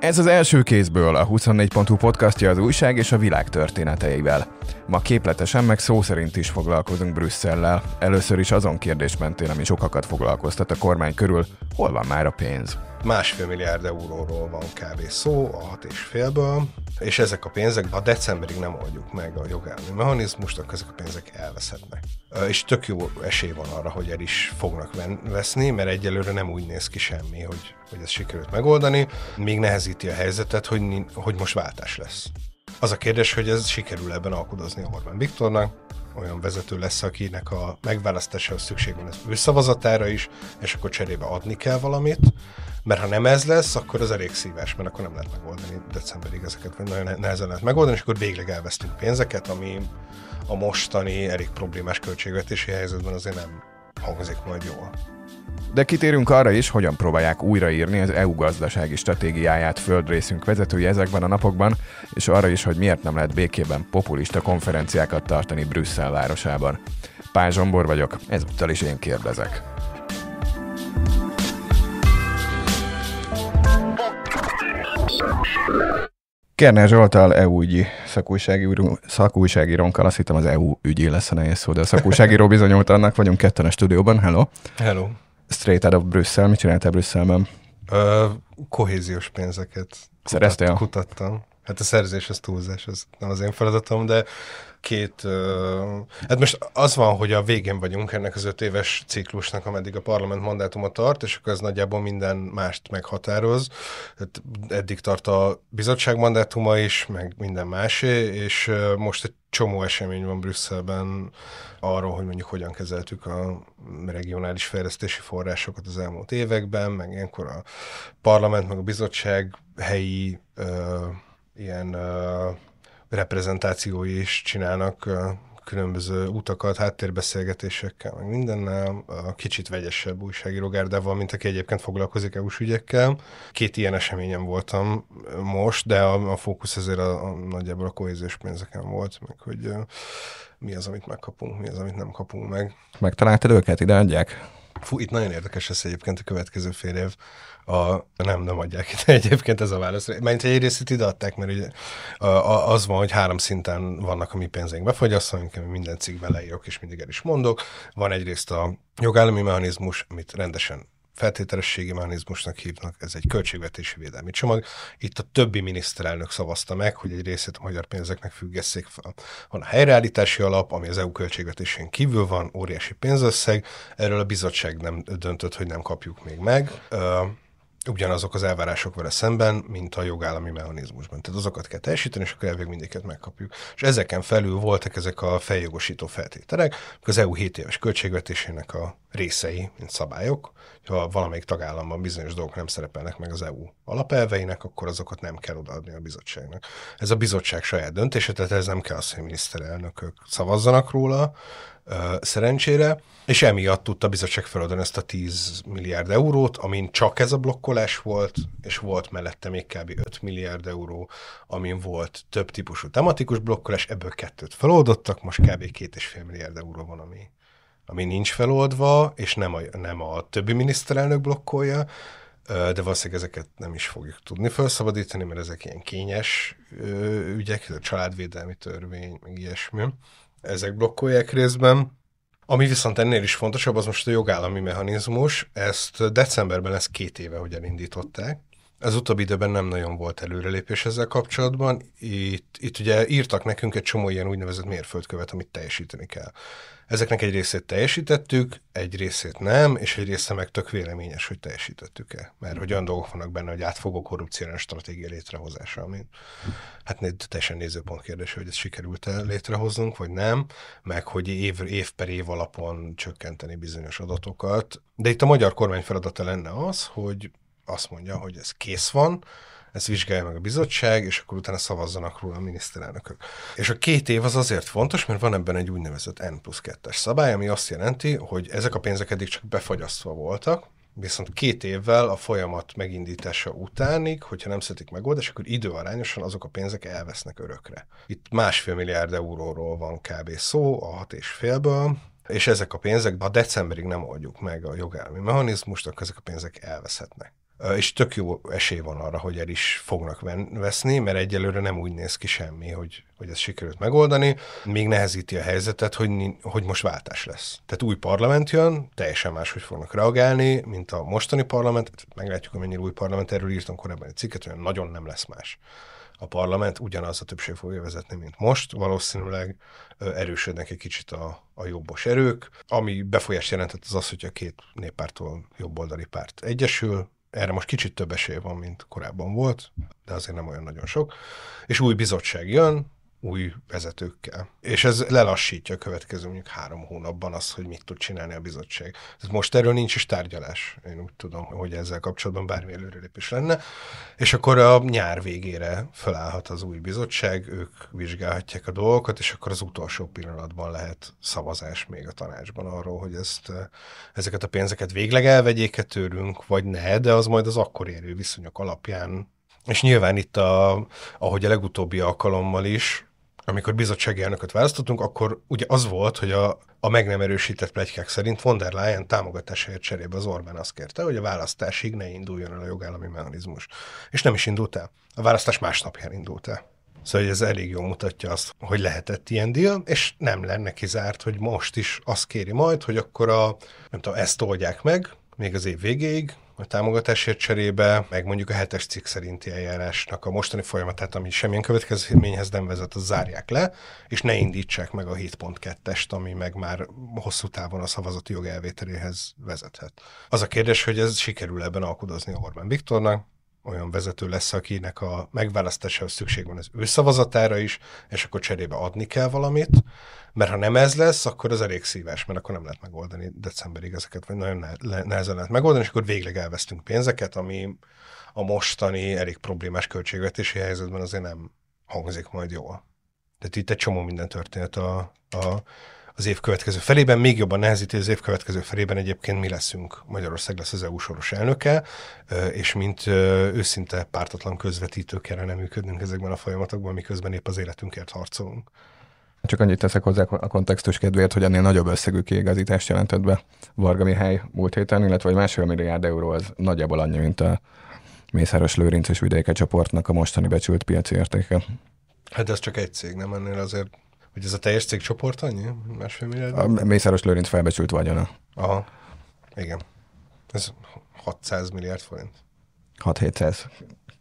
Ez az első kézből a 24.hu podcastja az újság és a világ történeteivel. Ma képletesen meg szó szerint is foglalkozunk Brüsszellel. Először is azon kérdés mentén, ami sokakat foglalkoztat a kormány körül, hol van már a pénz másfél milliárd euróról van kb. szó, a hat és félből, és ezek a pénzek, ha decemberig nem oldjuk meg a jogállami mechanizmust, akkor ezek a pénzek elveszhetnek. És tök jó esély van arra, hogy el is fognak veszni, mert egyelőre nem úgy néz ki semmi, hogy, hogy ez sikerült megoldani. Még nehezíti a helyzetet, hogy, hogy most váltás lesz. Az a kérdés, hogy ez sikerül ebben alkudozni Orbán Viktornak, olyan vezető lesz, akinek a megválasztásához szükség van az ő szavazatára is, és akkor cserébe adni kell valamit, mert ha nem ez lesz, akkor az elég szíves, mert akkor nem lehet megoldani decemberig ezeket, vagy nagyon nehezen lehet megoldani, és akkor végleg elvesztünk pénzeket, ami a mostani elég problémás költségvetési helyzetben azért nem hangzik majd jól. De kitérünk arra is, hogyan próbálják újraírni az EU gazdasági stratégiáját földrészünk vezetői ezekben a napokban, és arra is, hogy miért nem lehet békében populista konferenciákat tartani Brüsszel városában. Pál Zsombor vagyok, ezúttal is én kérdezek. Kerner Zsoltal, EU ügyi szakújságíró, szakújságírónkkal, azt hittem az EU ügyi lesz a nehéz szó, de a szakújságíró bizonyult annak, vagyunk ketten a stúdióban, hello! Hello! Straight Out of Brüsszel. Mit csináltál Brüsszelben? Ö, kohéziós pénzeket Szereztél? Kutat, kutattam. Hát a szerzés az túlzás, az nem az én feladatom, de két... Hát most az van, hogy a végén vagyunk ennek az öt éves ciklusnak, ameddig a parlament mandátuma tart, és akkor ez nagyjából minden mást meghatároz. Hát eddig tart a bizottság mandátuma is, meg minden másé, és most egy csomó esemény van Brüsszelben arról, hogy mondjuk hogyan kezeltük a regionális fejlesztési forrásokat az elmúlt években, meg ilyenkor a parlament, meg a bizottság helyi uh, ilyen Uh, reprezentációi is csinálnak különböző utakat, háttérbeszélgetésekkel, meg mindennel, a kicsit vegyesebb gárdával, mint aki egyébként foglalkozik EU-s ügyekkel. Két ilyen eseményen voltam most, de a, a fókusz azért a, a, nagyjából a kohéziós pénzeken volt, meg hogy mi az, amit megkapunk, mi az, amit nem kapunk meg. Megtaláltad őket, ide adják? Fú, itt nagyon érdekes lesz egyébként a következő fél év, a, nem, nem adják ide egyébként ez a válasz. Mert egy részét ide adták, mert ugye, a, a, az van, hogy három szinten vannak a mi pénzénk befogyasztóink, minden cikkbe leírok, és mindig el is mondok. Van egyrészt a jogállami mechanizmus, amit rendesen feltételességi mechanizmusnak hívnak, ez egy költségvetési védelmi csomag. Itt a többi miniszterelnök szavazta meg, hogy egy részét a magyar pénzeknek függesszék fel. Van a helyreállítási alap, ami az EU költségvetésén kívül van, óriási pénzösszeg, erről a bizottság nem döntött, hogy nem kapjuk még meg ugyanazok az elvárások vele szemben, mint a jogállami mechanizmusban. Tehát azokat kell teljesíteni, és akkor elvég mindéket megkapjuk. És ezeken felül voltak ezek a feljogosító feltételek, az EU 7 éves költségvetésének a részei, mint szabályok. Ha valamelyik tagállamban bizonyos dolgok nem szerepelnek meg az EU alapelveinek, akkor azokat nem kell odaadni a bizottságnak. Ez a bizottság saját döntése, tehát ez nem kell az, hogy miniszterelnökök szavazzanak róla, szerencsére, és emiatt tudta a bizottság feladni ezt a 10 milliárd eurót, amin csak ez a blokkolás volt, és volt mellette még kb. 5 milliárd euró, amin volt több típusú tematikus blokkolás, ebből kettőt feloldottak, most kb. 2,5 milliárd euró van, ami, ami nincs feloldva, és nem a, nem a többi miniszterelnök blokkolja, de valószínűleg ezeket nem is fogjuk tudni felszabadítani, mert ezek ilyen kényes ügyek, ez a családvédelmi törvény, meg ilyesmi ezek blokkolják részben. Ami viszont ennél is fontosabb, az most a jogállami mechanizmus. Ezt decemberben ez két éve, hogy elindították. Ez utóbbi időben nem nagyon volt előrelépés ezzel kapcsolatban. Itt, itt ugye írtak nekünk egy csomó ilyen úgynevezett mérföldkövet, amit teljesíteni kell. Ezeknek egy részét teljesítettük, egy részét nem, és egy része meg tök véleményes, hogy teljesítettük-e. Mert hogy olyan dolgok vannak benne, hogy átfogó korrupciós stratégia létrehozása, ami hát teljesen nézőpont kérdés, hogy ez sikerült-e létrehoznunk, vagy nem, meg hogy év, év per év alapon csökkenteni bizonyos adatokat. De itt a magyar kormány feladata lenne az, hogy azt mondja, hogy ez kész van, ezt vizsgálja meg a bizottság, és akkor utána szavazzanak róla a miniszterelnökök. És a két év az azért fontos, mert van ebben egy úgynevezett N plusz 2-es szabály, ami azt jelenti, hogy ezek a pénzek eddig csak befagyasztva voltak, viszont két évvel a folyamat megindítása utánig, hogyha nem szedik megoldás, akkor időarányosan azok a pénzek elvesznek örökre. Itt másfél milliárd euróról van kb. szó, a hat és félből, és ezek a pénzek, ha decemberig nem oldjuk meg a jogállami mechanizmust, akkor ezek a pénzek elveszhetnek és tök jó esély van arra, hogy el is fognak veszni, mert egyelőre nem úgy néz ki semmi, hogy, hogy ez sikerült megoldani. Még nehezíti a helyzetet, hogy, hogy most váltás lesz. Tehát új parlament jön, teljesen máshogy fognak reagálni, mint a mostani parlament. Meglátjuk, hogy mennyire új parlament, erről írtam korábban egy cikket, hogy nagyon nem lesz más a parlament, ugyanaz a többség fogja vezetni, mint most. Valószínűleg erősödnek egy kicsit a, a jobbos erők. Ami befolyást jelentett az az, hogy a két néppártól jobboldali párt egyesül, erre most kicsit több esély van, mint korábban volt, de azért nem olyan nagyon sok. És új bizottság jön, új vezetőkkel. És ez lelassítja a következő mondjuk három hónapban azt, hogy mit tud csinálni a bizottság. Ez Most erről nincs is tárgyalás. Én úgy tudom, hogy ezzel kapcsolatban bármi előrelépés lenne. És akkor a nyár végére felállhat az új bizottság, ők vizsgálhatják a dolgokat, és akkor az utolsó pillanatban lehet szavazás még a tanácsban arról, hogy ezt, eh, ezeket a pénzeket végleg elvegyék-e tőlünk, vagy ne, de az majd az akkor érő viszonyok alapján és nyilván itt, a, ahogy a legutóbbi alkalommal is, amikor bizottsági elnököt választottunk, akkor ugye az volt, hogy a, a meg nem erősített plegykák szerint von der Leyen támogatásáért cserébe az Orbán azt kérte, hogy a választásig ne induljon el a jogállami mechanizmus. És nem is indult el. A választás másnapján indult el. Szóval ez elég jól mutatja azt, hogy lehetett ilyen díl, és nem lenne kizárt, hogy most is azt kéri majd, hogy akkor a, nem tudom, ezt oldják meg, még az év végéig, a támogatásért cserébe, meg mondjuk a hetes cikk szerinti eljárásnak a mostani folyamatát, ami semmilyen következményhez nem vezet, az zárják le, és ne indítsák meg a 7.2-est, ami meg már hosszú távon a szavazati jog elvételéhez vezethet. Az a kérdés, hogy ez sikerül ebben alkudozni Orbán Viktornak, olyan vezető lesz, akinek a megválasztásához szükség van az ő szavazatára is, és akkor cserébe adni kell valamit, mert ha nem ez lesz, akkor az elég szíves, mert akkor nem lehet megoldani decemberig ezeket, vagy nagyon nehezen lehet megoldani, és akkor végleg elvesztünk pénzeket, ami a mostani elég problémás költségvetési helyzetben azért nem hangzik majd jól. Tehát itt egy csomó minden történt a, a az év következő felében, még jobban nehezíti az év következő felében egyébként mi leszünk. Magyarország lesz az EU soros elnöke, és mint őszinte pártatlan közvetítő kellene működnünk ezekben a folyamatokban, miközben épp az életünkért harcolunk. Csak annyit teszek hozzá a kontextus kedvéért, hogy ennél nagyobb összegű kiigazítást jelentett be Varga Mihály múlt héten, illetve hogy másfél milliárd euró az nagyjából annyi, mint a Mészáros Lőrinc és Vidéke csoportnak a mostani becsült piaci értéke. Hát ez csak egy cég, nem ennél azért hogy ez a teljes cégcsoport annyi? Másfél milliárd? A Mészáros Lőrinc felbecsült vagyona. Aha, igen. Ez 600 milliárd forint. 6-700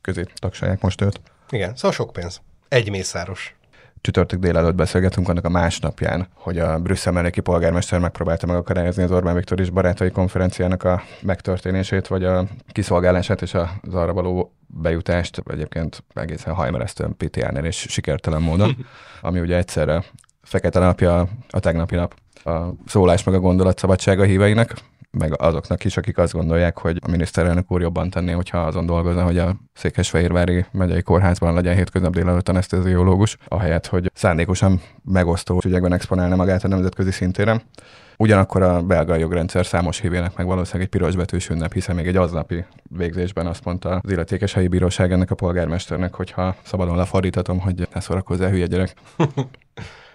közé tagsalják most őt. Igen, szóval sok pénz. Egy mészáros csütörtök délelőtt beszélgetünk annak a másnapján, hogy a Brüsszel melléki polgármester megpróbálta megakadályozni az Orbán Viktor és barátai konferenciának a megtörténését, vagy a kiszolgálását és az arra való bejutást, egyébként egészen hajmeresztően PTN-nél és sikertelen módon, ami ugye egyszerre fekete napja a tegnapi nap a szólás meg a gondolat szabadsága híveinek, meg azoknak is, akik azt gondolják, hogy a miniszterelnök úr jobban tenné, hogyha azon dolgozna, hogy a Székesfehérvári megyei kórházban legyen hétköznap délelőtt anesteziológus, ahelyett, hogy szándékosan megosztó ügyekben exponálna magát a nemzetközi szintéren. Ugyanakkor a belga jogrendszer számos hívének meg valószínűleg egy betűs ünnep, hiszen még egy aznapi végzésben azt mondta az illetékes helyi bíróság ennek a polgármesternek, hogyha szabadon lefordíthatom, hogy ne el hülye gyerek.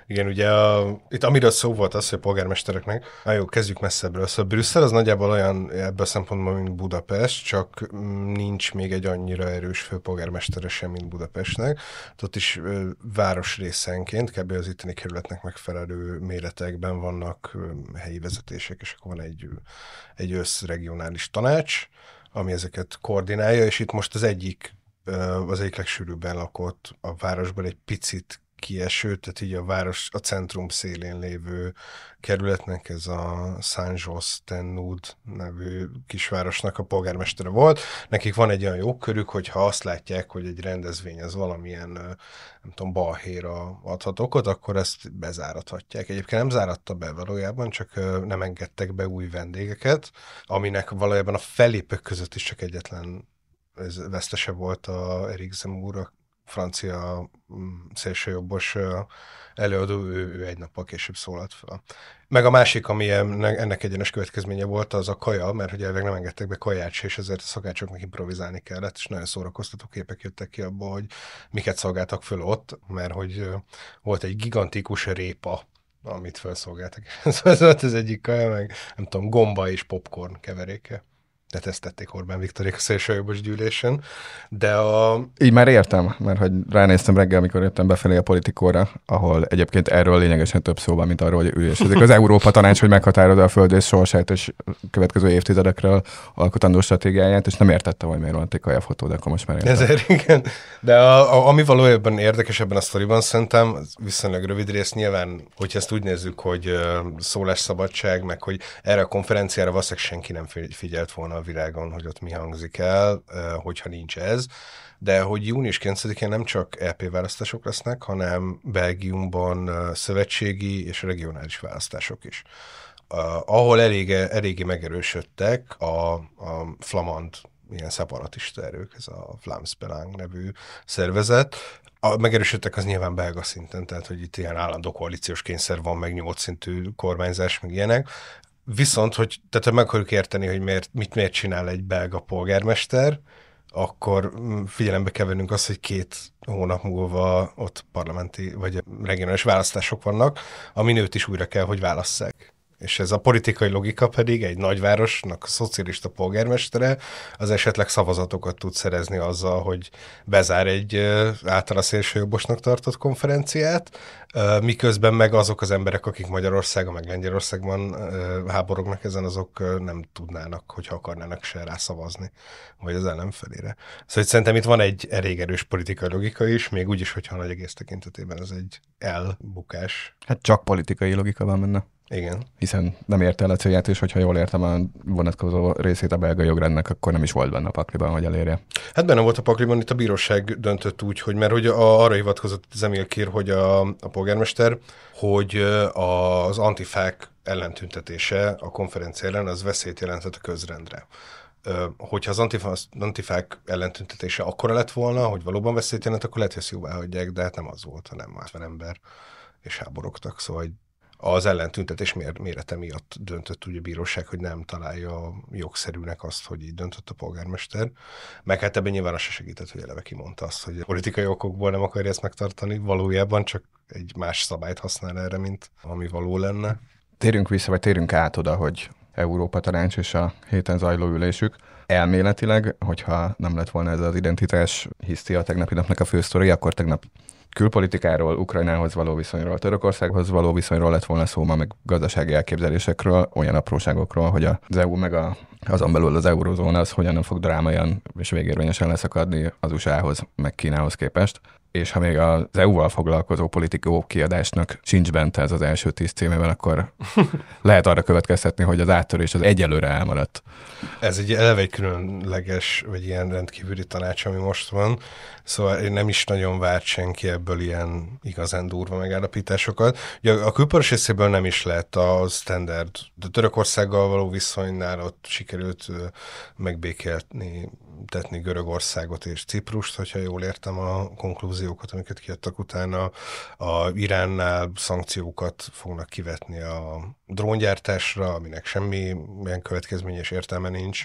Igen, ugye a, itt amiről szó volt az, hogy a polgármestereknek, na jó, kezdjük messzebbről. Szóval Brüsszel az nagyjából olyan ebből a szempontból, mint Budapest, csak nincs még egy annyira erős főpolgármestere sem, mint Budapestnek. Hát ott is városrészenként, kb. az itteni kerületnek megfelelő méretekben vannak helyi vezetések, és akkor van egy, egy összregionális tanács, ami ezeket koordinálja, és itt most az egyik az egyik legsűrűbben lakott a városban egy picit kieső, tehát így a város, a centrum szélén lévő kerületnek ez a San Tenud nevű kisvárosnak a polgármestere volt. Nekik van egy olyan jogkörük, hogyha azt látják, hogy egy rendezvény az valamilyen, nem tudom, balhéra adhat okot, akkor ezt bezárathatják. Egyébként nem záratta be valójában, csak nem engedtek be új vendégeket, aminek valójában a felépök között is csak egyetlen ez vesztese volt a Erik Zemúr, francia mm, szélsőjobbos előadó, ő, ő egy nappal később szólalt fel. Meg a másik, ami ennek egyenes következménye volt, az a kaja, mert hogy elvég nem engedtek be kaját és ezért a szakácsoknak improvizálni kellett, és nagyon szórakoztató képek jöttek ki abból, hogy miket szolgáltak föl ott, mert hogy volt egy gigantikus répa, amit felszolgáltak. ez volt az egyik kaja, meg nem tudom, gomba és popcorn keveréke tették Orbán Viktorék a szélsőjobbos gyűlésen, de a... Így már értem, mert hogy ránéztem reggel, amikor jöttem befelé a politikóra, ahol egyébként erről lényegesen több szó van, mint arról, hogy ülésezik az Európa Tanács, hogy meghatározza a föld és sorsát és következő évtizedekre alkotandó stratégiáját, és nem értettem, hogy miért van egy fotó, de akkor most már értem. Ezért igen. De a, a, ami valójában érdekes ebben a sztoriban szerintem, viszonylag rövid rész nyilván, hogyha ezt úgy nézzük, hogy szólásszabadság, meg hogy erre a konferenciára valószínűleg senki nem figyelt volna a világon, hogy ott mi hangzik el, hogyha nincs ez. De hogy június 9-én nem csak LP e választások lesznek, hanem Belgiumban szövetségi és regionális választások is. Uh, ahol eléggé, eléggé megerősödtek a, a flamand ilyen szeparatista erők, ez a flams-belang nevű szervezet. A megerősödtek az nyilván belga szinten, tehát hogy itt ilyen állandó koalíciós kényszer van, meg szintű kormányzás, meg ilyenek, Viszont, hogy tehát meg akarjuk érteni, hogy miért, mit miért csinál egy belga polgármester, akkor mm, figyelembe kell vennünk azt, hogy két hónap múlva ott parlamenti vagy regionális választások vannak, ami őt is újra kell, hogy válasszák és ez a politikai logika pedig egy nagyvárosnak a szocialista polgármestere az esetleg szavazatokat tud szerezni azzal, hogy bezár egy általa szélsőjobbosnak tartott konferenciát, miközben meg azok az emberek, akik Magyarországon meg Lengyelországban háborognak ezen, azok nem tudnának, hogy akarnának se rá szavazni, vagy az ellenfelére. Szóval szerintem itt van egy elég erős politikai logika is, még úgyis, hogyha a nagy egész tekintetében ez egy elbukás. Hát csak politikai logika van benne. Igen. Hiszen nem ért el a célját, és hogyha jól értem a vonatkozó részét a belga jogrendnek, akkor nem is volt benne a pakliban, hogy elérje. Hát benne volt a pakliban, itt a bíróság döntött úgy, hogy mert hogy a, arra hivatkozott Zemil Kír, hogy a, a polgármester, hogy az antifák ellentüntetése a konferencia ellen az veszélyt jelentett a közrendre hogyha az antifák, ellentüntetése akkora lett volna, hogy valóban veszélyt jelent, akkor lehet, hogy ezt jóvá hagyják, de hát nem az volt, hanem 50 ember, és háborogtak, szóval az ellentüntetés mérete miatt döntött úgy a bíróság, hogy nem találja jogszerűnek azt, hogy így döntött a polgármester. Meg hát ebben nyilván az se segített, hogy eleve kimondta azt, hogy politikai okokból nem akarja ezt megtartani, valójában csak egy más szabályt használ erre, mint ami való lenne. Térjünk vissza, vagy térjünk át oda, hogy Európa Tanács és a héten zajló ülésük. Elméletileg, hogyha nem lett volna ez az identitás hiszti a tegnapi napnak a fősztori, akkor tegnap külpolitikáról, Ukrajnához való viszonyról, Törökországhoz való viszonyról lett volna szó, ma meg gazdasági elképzelésekről, olyan apróságokról, hogy az EU meg a, azon belül az eurozóna az hogyan nem fog drámaian és végérvényesen leszakadni az USA-hoz, meg Kínához képest és ha még az EU-val foglalkozó politikó kiadásnak sincs bent ez az első tíz címében, akkor lehet arra következtetni, hogy az áttörés az egyelőre elmaradt. Ez egy eleve egy különleges, vagy ilyen rendkívüli tanács, ami most van, szóval én nem is nagyon várt senki ebből ilyen igazán durva megállapításokat. Ugye a külpörös részéből nem is lett a standard. De Törökországgal való viszonynál ott sikerült megbékelni tetni Görögországot és Ciprust, hogyha jól értem a konklúziókat, amiket kiadtak utána. A Iránnál szankciókat fognak kivetni a dróngyártásra, aminek semmi ilyen következményes és értelme nincs.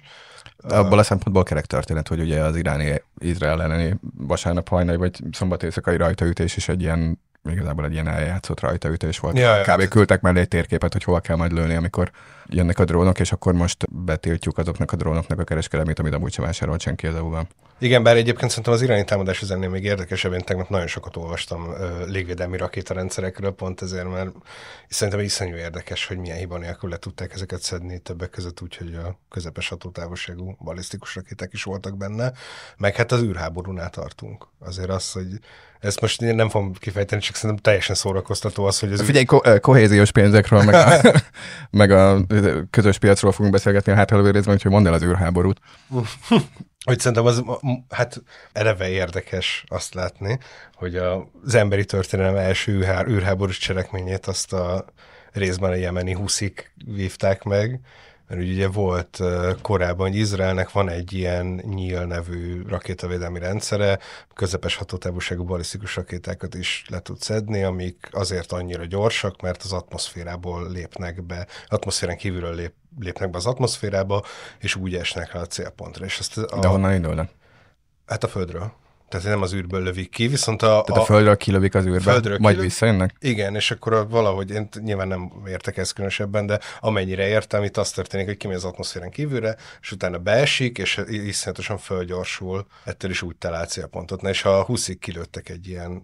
De abból a szempontból kerek történet, hogy ugye az iráni Izrael elleni vasárnap hajnali vagy szombat éjszakai rajtaütés is egy ilyen igazából egy ilyen eljátszott rajtaütés volt. Ja, Kb. küldtek mellé egy térképet, hogy hova kell majd lőni, amikor jönnek a drónok, és akkor most betiltjuk azoknak a drónoknak a kereskedelmét, amit amúgy sem vásárolt senki az EU-ban. Igen, bár egyébként szerintem az iráni támadás az ennél még érdekesebb. Én tegnap nagyon sokat olvastam ö, légvédelmi rakétarendszerekről, pont ezért, mert szerintem iszonyú érdekes, hogy milyen hiba nélkül le tudták ezeket szedni többek között, úgyhogy a közepes hatótávolságú balisztikus rakéták is voltak benne. Meg hát az űrháborúnál tartunk. Azért az, hogy ezt most én nem fogom kifejteni, csak szerintem teljesen szórakoztató az, hogy ez... Hát figyelj, ko- kohéziós pénzekről, meg a, meg a közös piacról fogunk beszélgetni a hátralévő részben, úgyhogy mondd el az űrháborút. Hogy szerintem az hát eleve érdekes azt látni, hogy az emberi történelem első űrháborús cselekményét azt a részben a jemeni huszik vívták meg, mert ugye volt korábban, hogy Izraelnek van egy ilyen nyíl nevű rakétavédelmi rendszere, közepes hatótávolságú balisztikus rakétákat is le tud szedni, amik azért annyira gyorsak, mert az atmoszférából lépnek be, atmoszférán kívülről lép, lépnek be az atmoszférába, és úgy esnek le a célpontra. És ezt a, De honnan indulnak? Hát a Földről. Tehát nem az űrből lövik ki, viszont a... Tehát a, a földről kilövik az űrbe, földről majd kilövik, visszajönnek? Igen, és akkor valahogy, én nyilván nem értek ezt különösebben, de amennyire értem, itt az történik, hogy kimegy az atmoszférán kívülre, és utána beesik, és iszonyatosan földgyorsul, ettől is úgy a célpontot. Na, és a 20-ig kilőttek egy ilyen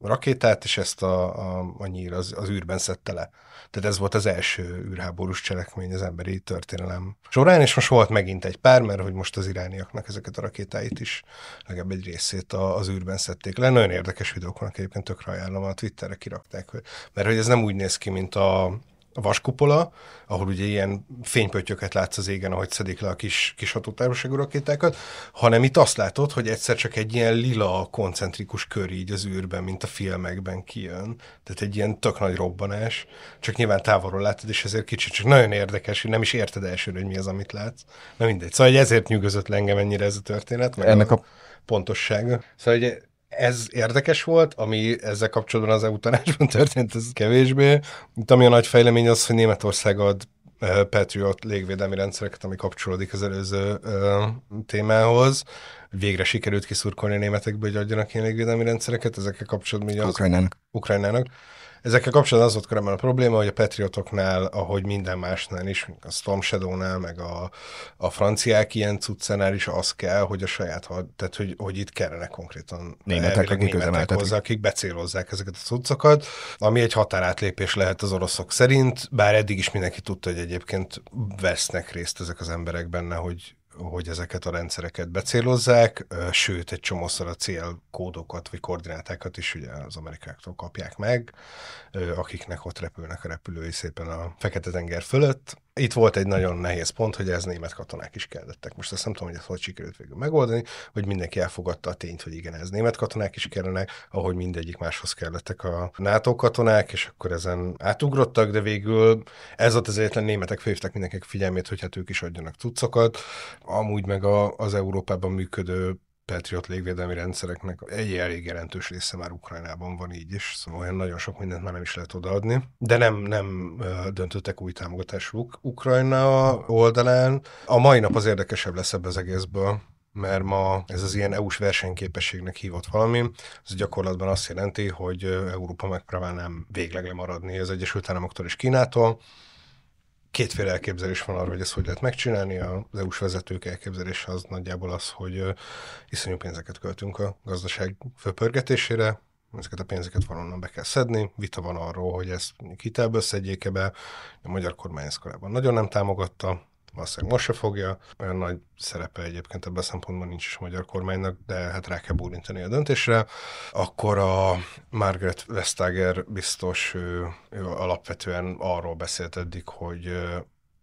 rakétát, és ezt a, a, a nyír az, az űrben szedte le. Tehát ez volt az első űrháborús cselekmény az emberi történelem során, és most volt megint egy pár, mert hogy most az irániaknak ezeket a rakétáit is, legalább egy részét a, az űrben szedték le. Nagyon érdekes videók vannak egyébként, tökre ajánlom, a Twitterre kirakták, mert hogy ez nem úgy néz ki, mint a, a vaskupola, ahol ugye ilyen fénypöttyöket látsz az égen, ahogy szedik le a kis, kis hatótávolságú rakétákat, hanem itt azt látod, hogy egyszer csak egy ilyen lila koncentrikus kör így az űrben, mint a filmekben kijön. Tehát egy ilyen tök nagy robbanás, csak nyilván távolról látod, és ezért kicsit csak nagyon érdekes, hogy nem is érted elsőre, hogy mi az, amit látsz. Na mindegy. Szóval ezért nyűgözött le engem ennyire ez a történet. Meg Ennek a, a pontossága. Szóval ugye ez érdekes volt, ami ezzel kapcsolatban az EU tanácsban történt, ez kevésbé. Itt ami a nagy fejlemény az, hogy Németország ad eh, Patriot légvédelmi rendszereket, ami kapcsolódik az előző ö, eh, témához. Végre sikerült kiszurkolni a németekből, hogy adjanak ilyen légvédelmi rendszereket, ezekkel kapcsolatban... az Ukrajnának. Ukrajnának. Ezekkel kapcsolatban az volt korábban a probléma, hogy a Patriotoknál, ahogy minden másnál is, a Storm Shadow-nál, meg a, a franciák ilyen cuccánál is az kell, hogy a saját, tehát hogy, hogy itt kellene konkrétan németek, akik németek hozzá, akik becélozzák ezeket a cuccokat, ami egy határátlépés lehet az oroszok szerint, bár eddig is mindenki tudta, hogy egyébként vesznek részt ezek az emberek benne, hogy hogy ezeket a rendszereket becélozzák, sőt, egy csomószor a célkódokat vagy koordinátákat is ugye az amerikáktól kapják meg, akiknek ott repülnek a repülői szépen a Fekete-tenger fölött, itt volt egy nagyon nehéz pont, hogy ez német katonák is kellettek. Most azt nem tudom, hogy ezt hogy sikerült végül megoldani, hogy mindenki elfogadta a tényt, hogy igen, ez német katonák is kellenek, ahogy mindegyik máshoz kellettek a NATO katonák, és akkor ezen átugrottak, de végül ez ott az egyetlen németek fővtek mindenkinek figyelmét, hogy hát ők is adjanak cuccokat. Amúgy meg a, az Európában működő Patriot légvédelmi rendszereknek egy elég jelentős része már Ukrajnában van így is, szóval olyan nagyon sok mindent már nem is lehet odaadni. De nem, nem döntöttek új támogatásuk Ukrajna oldalán. A mai nap az érdekesebb lesz ebbe az egészből, mert ma ez az ilyen EU-s versenyképességnek hívott valami, ez gyakorlatban azt jelenti, hogy Európa megpróbál nem végleg lemaradni az Egyesült Államoktól és Kínától, kétféle elképzelés van arra, hogy ezt hogy lehet megcsinálni. Az EU-s vezetők elképzelése az nagyjából az, hogy iszonyú pénzeket költünk a gazdaság fölpörgetésére, ezeket a pénzeket valonnan be kell szedni. Vita van arról, hogy ezt hitelből szedjék -e be. A magyar kormány ezt korábban nagyon nem támogatta valószínűleg most se fogja. Olyan nagy szerepe egyébként ebben a szempontban nincs is a magyar kormánynak, de hát rá kell búrintani a döntésre. Akkor a Margaret Vestager biztos ő, ő alapvetően arról beszélt eddig, hogy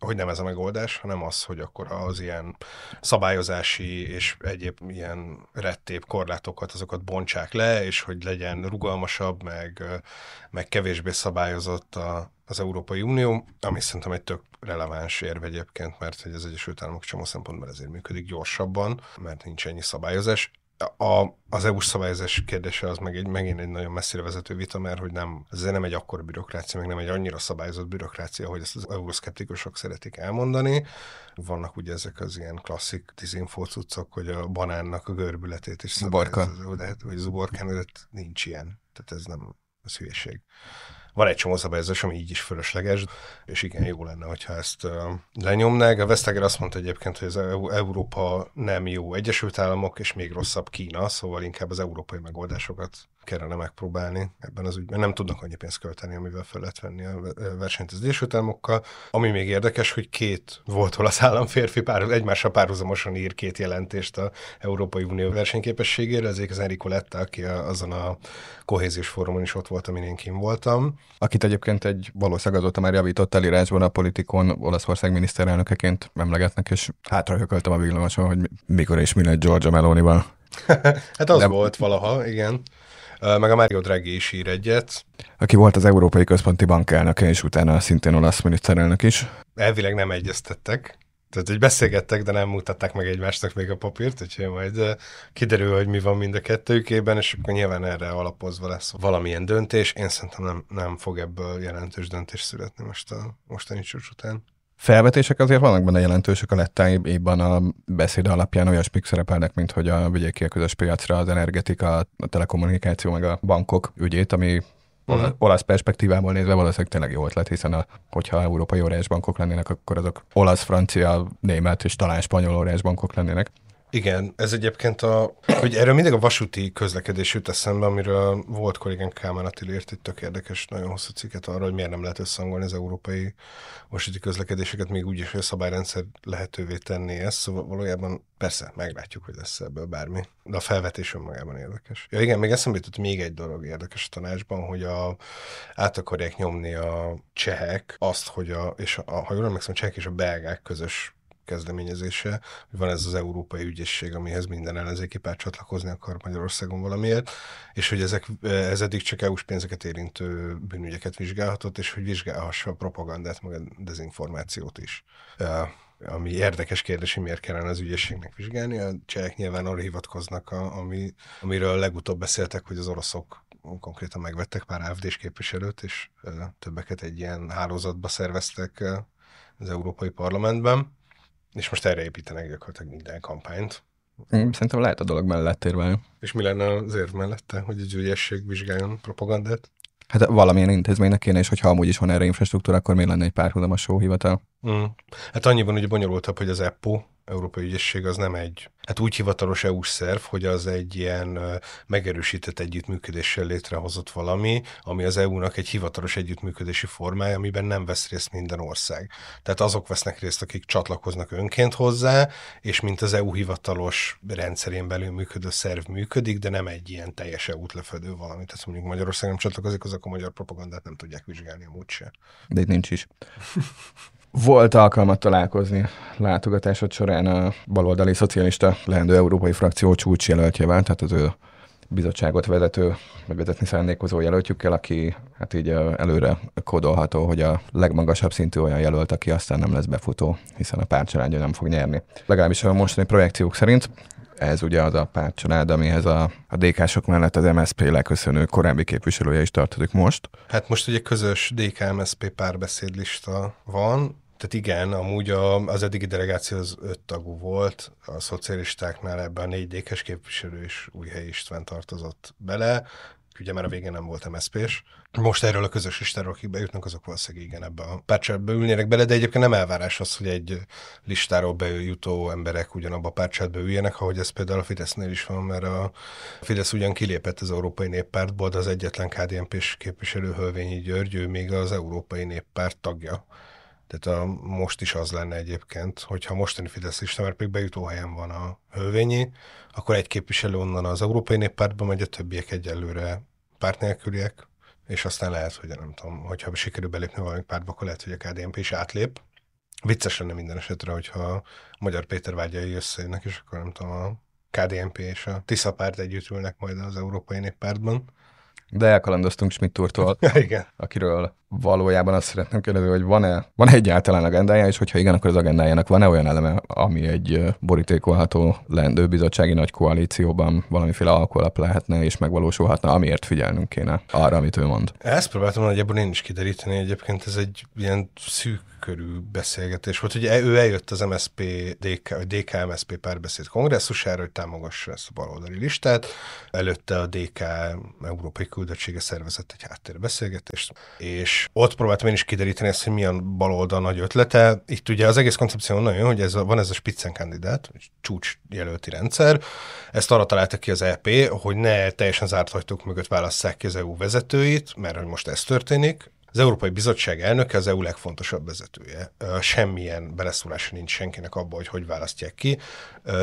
hogy nem ez a megoldás, hanem az, hogy akkor az ilyen szabályozási és egyéb ilyen rettép korlátokat, azokat bontsák le, és hogy legyen rugalmasabb, meg, meg kevésbé szabályozott a, az Európai Unió, ami szerintem egy tök releváns érv egyébként, mert hogy az Egyesült Államok csomó szempontból ezért működik gyorsabban, mert nincs ennyi szabályozás a, az EU-s szabályozás kérdése az meg egy, megint egy nagyon messzire vezető vita, mert hogy nem, ez nem egy akkora bürokrácia, meg nem egy annyira szabályozott bürokrácia, hogy ezt az euroszkeptikusok szeretik elmondani. Vannak ugye ezek az ilyen klasszik dizinfó cuccok, hogy a banánnak a görbületét is szabályozott. Zuborka. De hogy hát, zuborkán, hát nincs ilyen. Tehát ez nem, az hülyeség van egy csomó szabályozás, ami így is fölösleges, és igen, jó lenne, hogyha ezt lenyomnák. A Vestager azt mondta egyébként, hogy az Európa nem jó Egyesült Államok, és még rosszabb Kína, szóval inkább az európai megoldásokat kellene megpróbálni ebben az ügyben. Nem tudnak annyi pénzt költeni, amivel fel lehet venni a versenyt az Egyesült Ami még érdekes, hogy két volt olasz államférfi pár, egymással párhuzamosan ír két jelentést a Európai Unió versenyképességére. Ezek az Enrico Letta, aki azon a kohéziós fórumon is ott volt, amin én kim voltam. Akit egyébként egy valószínűleg azóta már javított elírásban a politikon Olaszország miniszterelnökeként emlegetnek, és hátrajököltem a villamoson, hogy mikor és mi lett Giorgia Meloni-val. hát az De... volt valaha, igen meg a Mario Draghi is ír egyet. Aki volt az Európai Központi Bank elnöke, és utána szintén olasz miniszterelnök is. Elvileg nem egyeztettek. Tehát, hogy beszélgettek, de nem mutatták meg egymásnak még a papírt, úgyhogy majd kiderül, hogy mi van mind a kettőjükében, és akkor nyilván erre alapozva lesz valamilyen döntés. Én szerintem nem, nem fog ebből jelentős döntés születni most a mostani csúcs után felvetések azért vannak benne jelentősek a lettáiban a beszéd alapján olyasmik szerepelnek, mint hogy a vigyék ki a közös piacra az energetika, a telekommunikáció, meg a bankok ügyét, ami uh-huh. olasz perspektívából nézve valószínűleg tényleg jó ötlet, hiszen a, hogyha európai órásbankok lennének, akkor azok olasz, francia, német és talán spanyol órásbankok lennének. Igen, ez egyébként a, hogy erről mindig a vasúti közlekedés jut eszembe, amiről volt kollégánk Kálmán Attil írt egy tök érdekes, nagyon hosszú cikket arra, hogy miért nem lehet összehangolni az európai vasúti közlekedéseket, még úgy is, hogy a szabályrendszer lehetővé tenni ezt, szóval valójában persze, meglátjuk, hogy lesz ebből bármi, de a felvetés önmagában érdekes. Ja igen, még eszembe jutott még egy dolog érdekes a tanácsban, hogy a, át akarják nyomni a csehek azt, hogy a, és a, ha jól emlékszem, a csehek és a belgák közös kezdeményezése, hogy van ez az európai ügyesség, amihez minden ellenzéki párt csatlakozni akar Magyarországon valamiért, és hogy ezek, ez eddig csak EU-s pénzeket érintő bűnügyeket vizsgálhatott, és hogy vizsgálhassa a propagandát, meg a dezinformációt is. Ami érdekes kérdés, hogy miért kellene az ügyességnek vizsgálni. A csehek nyilván arra hivatkoznak, a, ami, amiről legutóbb beszéltek, hogy az oroszok konkrétan megvettek pár AFD-s képviselőt, és többeket egy ilyen hálózatba szerveztek az Európai Parlamentben. És most erre építenek gyakorlatilag minden kampányt. Szerintem lehet a dolog mellett érvelni. És mi lenne az érv mellette, hogy egy ügyesség vizsgáljon propagandát? Hát valamilyen intézménynek kéne, és hogyha amúgy is van erre infrastruktúra, akkor miért lenne egy párhuzamos sóhivatal? Mm. Hát annyiban ugye bonyolultabb, hogy az EPPO, Európai Ügyesség az nem egy, hát úgy hivatalos EU-s szerv, hogy az egy ilyen megerősített együttműködéssel létrehozott valami, ami az EU-nak egy hivatalos együttműködési formája, amiben nem vesz részt minden ország. Tehát azok vesznek részt, akik csatlakoznak önként hozzá, és mint az EU hivatalos rendszerén belül működő szerv működik, de nem egy ilyen teljes EU-t lefedő valami. Tehát mondjuk Magyarország nem csatlakozik, az akkor magyar propagandát nem tudják vizsgálni amúgy se. De itt nincs is. Volt alkalmat találkozni látogatásod során a baloldali szocialista leendő európai frakció csúcsjelöltjével, tehát az ő bizottságot vezető, vagy szándékozó jelöltjükkel, aki hát így előre kódolható, hogy a legmagasabb szintű olyan jelölt, aki aztán nem lesz befutó, hiszen a pártcsaládja nem fog nyerni. Legalábbis a mostani projekciók szerint ez ugye az a pártcsalád, amihez a, a DK-sok mellett az MSZP leköszönő korábbi képviselője is tartozik most. Hát most ugye közös DK-MSZP párbeszédlista van, tehát igen, amúgy a, az eddigi delegáció az öt tagú volt, a szocialistáknál ebben a négy dékes képviselő és Újhely István tartozott bele, ugye már a végén nem volt mszp s Most erről a közös listáról, akik bejutnak, azok valószínűleg igen ebbe a párcsátba ülnének bele, de egyébként nem elvárás az, hogy egy listáról bejutó emberek ugyanabba a párcsátba üljenek, ahogy ez például a Fidesznél is van, mert a Fidesz ugyan kilépett az Európai Néppártból, de az egyetlen KDNP-s képviselő Hölvényi György, ő még az Európai Néppárt tagja tehát a, most is az lenne egyébként, hogyha mostani Fidesz is, mert még bejutó helyen van a hölvényi, akkor egy képviselő onnan az Európai Néppártba megy, a többiek egyelőre párt nélküliek, és aztán lehet, hogy nem tudom, hogyha sikerül belépni valami pártba, akkor lehet, hogy a KDNP is átlép. Vicces lenne minden esetre, hogyha Magyar Péter vágyai összejönnek, és akkor nem tudom, a KDNP és a Tisza párt együtt ülnek majd az Európai Néppártban de elkalandoztunk Schmidt úrtól, ja, igen. akiről valójában azt szeretném kérdezni, hogy van-e, van egyáltalán agendája, és hogyha igen, akkor az agendájának van-e olyan eleme, ami egy borítékolható lendő bizottsági nagy koalícióban valamiféle alkoholap lehetne és megvalósulhatna, amiért figyelnünk kéne arra, amit ő mond. Ezt próbáltam nagyjából én is kideríteni, egyébként ez egy ilyen szűk körű beszélgetés volt, hogy ő eljött az MSP, DK, DK MSP párbeszéd kongresszusára, hogy támogassa ezt a baloldali listát. Előtte a DK Európai Küldöttsége szervezett egy háttérbeszélgetést, és ott próbáltam én is kideríteni ezt, hogy milyen baloldal nagy ötlete. Itt ugye az egész koncepció nagyon jó, hogy ez a, van ez a egy csúcs jelölti rendszer. Ezt arra találta ki az EP, hogy ne teljesen zárt hagytók mögött válasszák ki az EU vezetőit, mert hogy most ez történik, az Európai Bizottság elnöke az EU legfontosabb vezetője. Semmilyen beleszólása nincs senkinek abba, hogy hogy választják ki.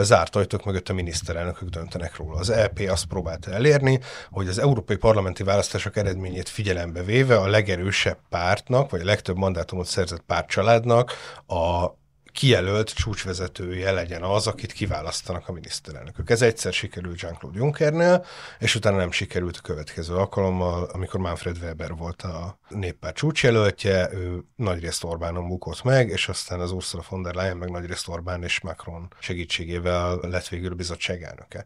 Zárt ajtók mögött a miniszterelnökök döntenek róla. Az EP azt próbálta elérni, hogy az európai parlamenti választások eredményét figyelembe véve a legerősebb pártnak, vagy a legtöbb mandátumot szerzett pártcsaládnak a kijelölt csúcsvezetője legyen az, akit kiválasztanak a miniszterelnökök. Ez egyszer sikerült Jean-Claude Junckernél, és utána nem sikerült a következő alkalommal, amikor Manfred Weber volt a néppár csúcsjelöltje, ő nagyrészt Orbánon bukott meg, és aztán az Ursula von der Leyen meg nagyrészt Orbán és Macron segítségével lett végül a bizottság elnöke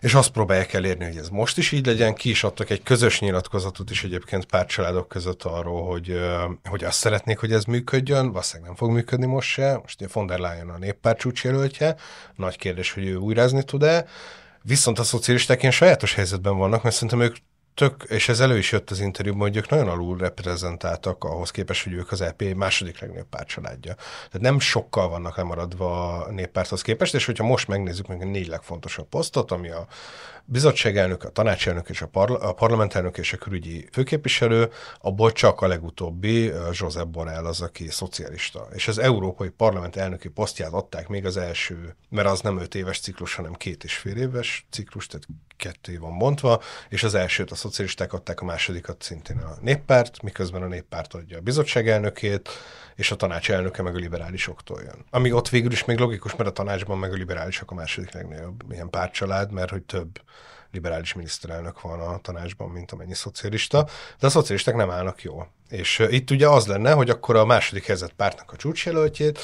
és azt próbálják elérni, hogy ez most is így legyen. Ki is adtak egy közös nyilatkozatot is egyébként pár családok között arról, hogy, hogy azt szeretnék, hogy ez működjön, valószínűleg nem fog működni most se. Most ugye von der Leyen a néppár csúcsjelöltje, nagy kérdés, hogy ő újrázni tud-e. Viszont a szocialisták ilyen sajátos helyzetben vannak, mert szerintem ők tök, és ez elő is jött az interjúban, hogy ők nagyon alul reprezentáltak ahhoz képest, hogy ők az EP második legnagyobb pártcsaládja. Tehát nem sokkal vannak lemaradva a néppárthoz képest, és hogyha most megnézzük meg a négy legfontosabb posztot, ami a bizottságelnök, a tanácselnök és a, parla- a parlamentelnök és a külügyi főképviselő, abból csak a legutóbbi Josep Borrell az, aki szocialista. És az Európai Parlament elnöki posztját adták még az első, mert az nem öt éves ciklus, hanem két és fél éves ciklus, tehát kettő van bontva, és az elsőt a szocialisták adták, a másodikat szintén a néppárt, miközben a néppárt adja a bizottságelnökét, és a tanács elnöke meg a liberálisoktól jön. Ami ott végül is még logikus, mert a tanácsban meg a liberálisok a második legnagyobb ilyen pártcsalád, mert hogy több liberális miniszterelnök van a tanácsban, mint amennyi szocialista, de a szocialisták nem állnak jól. És itt ugye az lenne, hogy akkor a második helyzet pártnak a csúcsjelöltjét,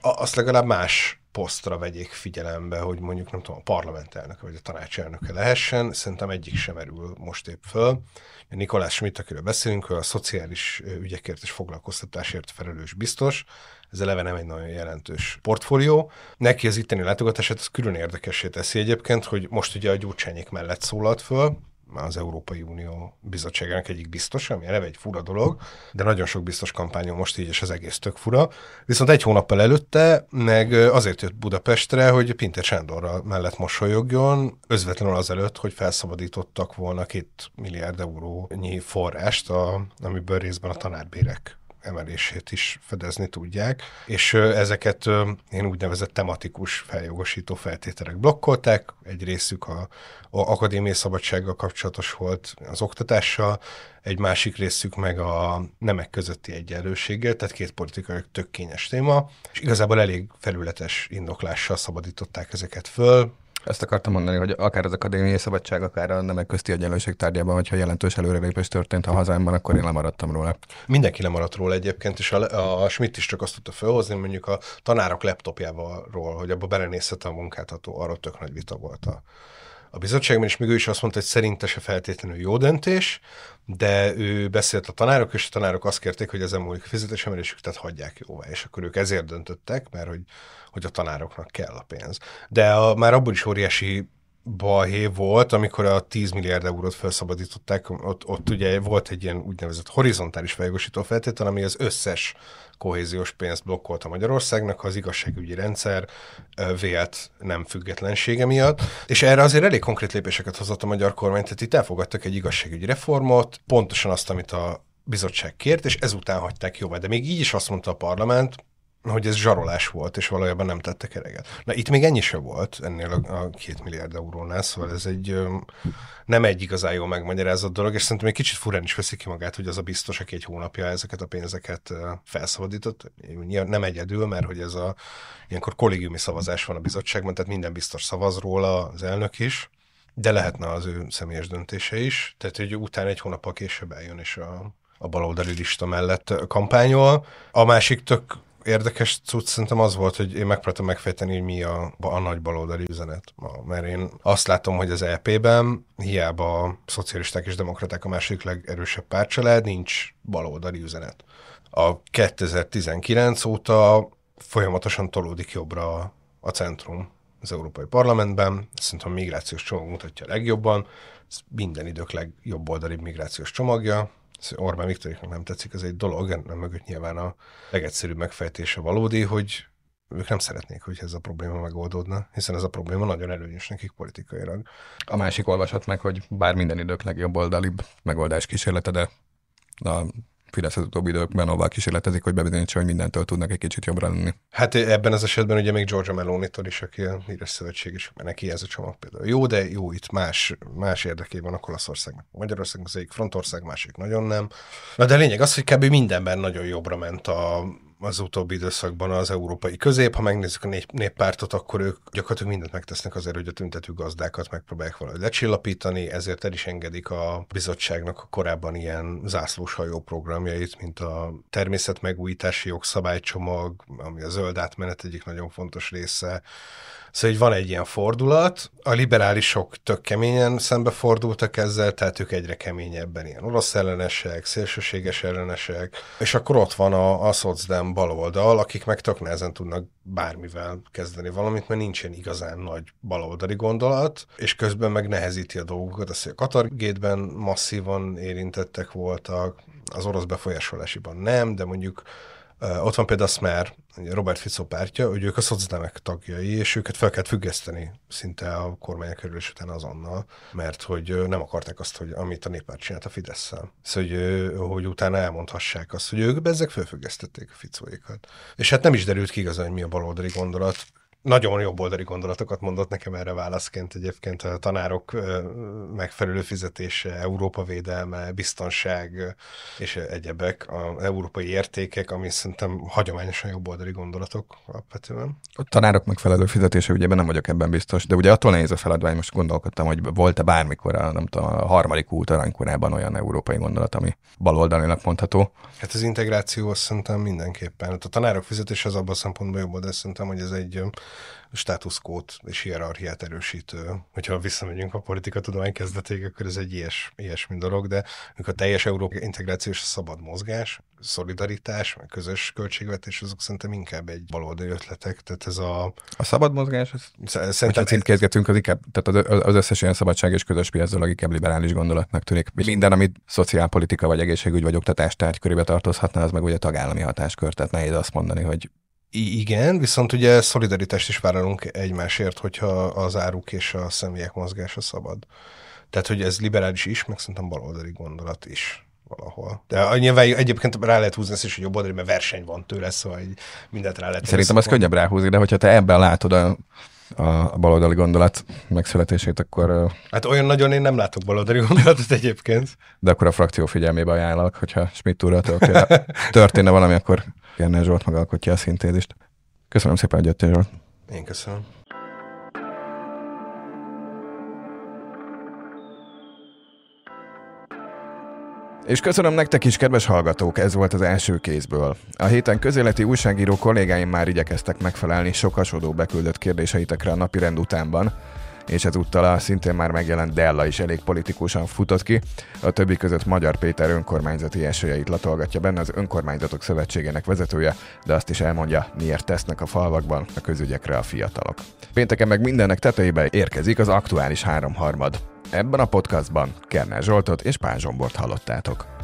azt legalább más posztra vegyék figyelembe, hogy mondjuk nem tudom, a parlamentelnök vagy a tanácselnöke lehessen, szerintem egyik sem erül most épp föl. Nikolás Schmidt, akiről beszélünk, ő a szociális ügyekért és foglalkoztatásért felelős biztos, ez eleve nem egy nagyon jelentős portfólió. Neki az itteni látogatását az külön érdekessé teszi egyébként, hogy most ugye a gyurcsányék mellett szólalt föl, az Európai Unió bizottságának egyik biztos, ami eleve egy fura dolog, de nagyon sok biztos kampányom most így, és az egész tök fura. Viszont egy hónappal előtte meg azért jött Budapestre, hogy Pinter Sándorral mellett mosolyogjon, özvetlenül azelőtt, hogy felszabadítottak volna két milliárd eurónyi forrást, a, amiből részben a tanárbérek emelését is fedezni tudják, és ezeket én úgynevezett tematikus feljogosító feltételek blokkolták, egy részük a, a akadémiai szabadsággal kapcsolatos volt az oktatással, egy másik részük meg a nemek közötti egyenlőséggel, tehát két politikai tök kényes téma, és igazából elég felületes indoklással szabadították ezeket föl, ezt akartam mondani, hogy akár az akadémiai szabadság, akár a nemek közti egyenlőség tárgyában, hogyha jelentős előrelépés történt a hazámban, akkor én lemaradtam róla. Mindenki lemaradt róla egyébként, és a, a Schmidt is csak azt tudta felhozni, mondjuk a tanárok laptopjáról, hogy abba belenézhet a munkáltató, arra tök nagy vita volt a, a bizottságban, és még ő is azt mondta, hogy szerinte se feltétlenül jó döntés, de ő beszélt a tanárok, és a tanárok azt kérték, hogy ezen múlik a fizetésemelésük, tehát hagyják jóvá, és akkor ők ezért döntöttek, mert hogy, hogy a tanároknak kell a pénz. De a, már abból is óriási balhé volt, amikor a 10 milliárd eurót felszabadították, ott, ott ugye volt egy ilyen úgynevezett horizontális feljogosító feltétel, ami az összes kohéziós pénzt blokkolta Magyarországnak az igazságügyi rendszer vélt nem függetlensége miatt. És erre azért elég konkrét lépéseket hozott a magyar kormány, tehát itt elfogadtak egy igazságügyi reformot, pontosan azt, amit a bizottság kért, és ezután hagyták jóvá. De még így is azt mondta a parlament, hogy ez zsarolás volt, és valójában nem tettek eleget. Na itt még ennyi se volt ennél a, a két milliárd eurónál, szóval ez egy nem egy igazán jó megmagyarázott dolog, és szerintem egy kicsit furán is veszik ki magát, hogy az a biztos, aki egy hónapja ezeket a pénzeket felszabadított. Nem egyedül, mert hogy ez a ilyenkor kollégiumi szavazás van a bizottságban, tehát minden biztos szavaz róla az elnök is, de lehetne az ő személyes döntése is, tehát hogy utána egy hónappal később eljön, és a a baloldali lista mellett kampányol. A másik tök érdekes cucc szerintem az volt, hogy én megpróbáltam megfejteni, hogy mi a, a nagy baloldali üzenet. Mert én azt látom, hogy az EP-ben hiába a szocialisták és demokraták a másik legerősebb párcsalád, nincs baloldali üzenet. A 2019 óta folyamatosan tolódik jobbra a centrum az Európai Parlamentben, szerintem a migrációs csomag mutatja legjobban, ez minden idők legjobb oldali migrációs csomagja, az szóval Orbán Viktoriknak nem tetszik, az egy dolog, ennek mögött nyilván a legegyszerűbb megfejtése valódi, hogy ők nem szeretnék, hogy ez a probléma megoldódna, hiszen ez a probléma nagyon előnyös nekik politikailag. A másik olvashat meg, hogy bár minden idők legjobb oldalibb megoldás kísérlete, de a Fidesz az utóbbi időkben avval kísérletezik, hogy bebizonyítsa, hogy mindentől tudnak egy kicsit jobbra lenni. Hát ebben az esetben ugye még Georgia meloni is, aki a híres szövetség is, neki ez a csomag például. Jó, de jó, itt más, más érdekében a Olaszországnak. Magyarország az egyik frontország, másik nagyon nem. Na de a lényeg az, hogy kb. mindenben nagyon jobbra ment a az utóbbi időszakban az európai közép. Ha megnézzük a nép, néppártot, akkor ők gyakorlatilag mindent megtesznek azért, hogy a tüntető gazdákat megpróbálják valahogy lecsillapítani, ezért el is engedik a bizottságnak a korábban ilyen zászlóshajó programjait, mint a természetmegújítási jogszabálycsomag, ami a zöld átmenet egyik nagyon fontos része, Szóval hogy van egy ilyen fordulat, a liberálisok tök keményen szembefordultak ezzel, tehát ők egyre keményebben ilyen orosz ellenesek, szélsőséges ellenesek, és akkor ott van a, a szocdem baloldal, akik meg tök nehezen tudnak bármivel kezdeni valamit, mert nincsen igazán nagy baloldali gondolat, és közben meg nehezíti a dolgokat, azt, hogy a Katargétben masszívan érintettek voltak, az orosz befolyásolásiban nem, de mondjuk ott van például a Smer, Robert Fico pártja, hogy ők a szocdemek tagjai, és őket fel kellett függeszteni szinte a kormány kerülés után azonnal, mert hogy nem akarták azt, hogy amit a néppárt csinált a fidesz Szóval, hogy, hogy utána elmondhassák azt, hogy ők ezek felfüggesztették a Ficóékat. És hát nem is derült ki igazán, hogy mi a baloldali gondolat, nagyon jobboldali gondolatokat mondott nekem erre válaszként egyébként a tanárok megfelelő fizetése, Európa védelme, biztonság és egyebek, a európai értékek, ami szerintem hagyományosan jobboldali gondolatok alapvetően. A tanárok megfelelő fizetése, ugye nem vagyok ebben biztos, de ugye attól nehéz a feladvány, most gondolkodtam, hogy volt-e bármikor a, nem tudom, a harmadik út aranykorában olyan európai gondolat, ami baloldalinak mondható. Hát az integráció azt szerintem mindenképpen. Hát a tanárok fizetése az abban a szempontból jobb, de szerintem, hogy ez egy státuszkót és hierarchiát erősítő. Hogyha visszamegyünk a politika tudomány kezdetéig, akkor ez egy ilyes, ilyesmi dolog, de a teljes európai integráció és a szabad mozgás, szolidaritás, meg közös költségvetés, azok szerintem inkább egy baloldali ötletek. Tehát ez a... A szabad mozgás, az, szerintem címkézgetünk, az inkább, tehát az, összes ilyen szabadság és közös piac dolog inkább liberális gondolatnak tűnik. Minden, amit szociálpolitika vagy egészségügy vagy oktatás tárgy körébe tartozhatna, az meg ugye tagállami hatáskör, tehát nehéz azt mondani, hogy igen, viszont ugye szolidaritást is vállalunk egymásért, hogyha az áruk és a személyek mozgása szabad. Tehát, hogy ez liberális is, meg szerintem baloldali gondolat is valahol. De nyilván egyébként rá lehet húzni ezt is, hogy jobb oldali, mert verseny van tőle, szóval mindent rá lehet Szerintem ez könnyebb ráhúzni, de hogyha te ebben látod a a baloldali gondolat megszületését, akkor... Hát olyan nagyon én nem látok baloldali gondolatot egyébként. De akkor a frakció figyelmébe ajánlok, hogyha Schmidt úrra történne valami, akkor Gerne Zsolt megalkotja a szintézist. Köszönöm szépen, hogy jöttél, Zsolt. Én köszönöm. És köszönöm nektek is, kedves hallgatók, ez volt az első kézből. A héten közéleti újságíró kollégáim már igyekeztek megfelelni sokasodó beküldött kérdéseitekre a napi rend utánban, és ezúttal hát a szintén már megjelent Della is elég politikusan futott ki. A többi között Magyar Péter önkormányzati esőjeit latolgatja benne az Önkormányzatok Szövetségének vezetője, de azt is elmondja, miért tesznek a falvakban a közügyekre a fiatalok. Pénteken meg mindennek tetejébe érkezik az aktuális háromharmad. Ebben a podcastban Kernel Zsoltot és Pán Zsombort hallottátok.